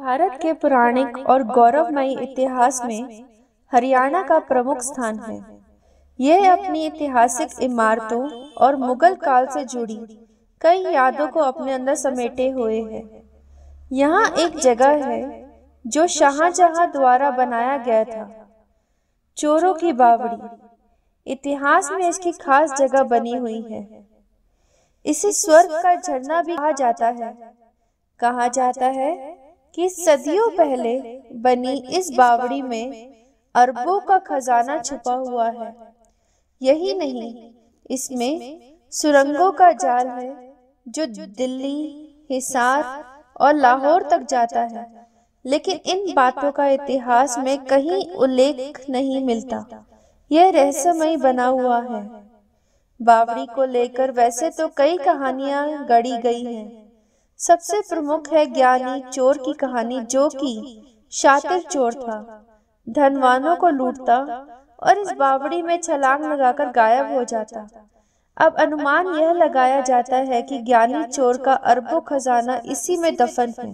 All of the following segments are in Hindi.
भारत के पौराणिक और गौरवमयी इतिहास में हरियाणा का प्रमुख स्थान है यह अपनी ऐतिहासिक इमारतों और मुगल काल से जुड़ी कई यादों को अपने अंदर समेटे हुए है यहाँ एक जगह है जो शाहजहां द्वारा बनाया गया था चोरों की बावड़ी इतिहास में इसकी खास जगह बनी हुई है इसे स्वर्ग का झरना भी कहा जाता है कहा जाता है कि सदियों पहले बनी इस बावड़ी में अरबों का खजाना छुपा हुआ है यही नहीं इसमें सुरंगों का जाल है जो दिल्ली हिसार और लाहौर तक जाता है लेकिन इन बातों का इतिहास में कहीं उल्लेख नहीं मिलता यह रहस्यमयी बना हुआ है बावड़ी को लेकर वैसे तो, तो कई कहानियां गढ़ी गई हैं सबसे प्रमुख है ज्ञानी चोर की कहानी जो कि शातिर चोर था धनवानों को लूटता और इस बावड़ी में छलांग लगाकर गायब हो जाता अब अनुमान यह लगाया जाता है कि ज्ञानी चोर का अरबों खजाना इसी में दफन है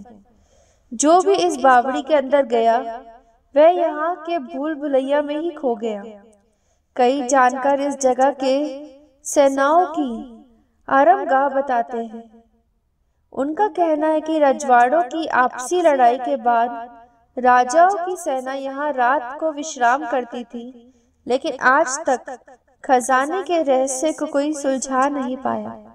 जो भी इस बावड़ी के अंदर गया वह यहाँ के भूल भुलैया में ही खो गया कई जानकार इस जगह के सेनाओं की आरामगाह बताते हैं उनका कहना है कि रजवाड़ों की आपसी लड़ाई के बाद राजाओं की सेना यहाँ रात को विश्राम करती थी लेकिन आज तक खजाने के रहस्य को कोई सुलझा नहीं पाया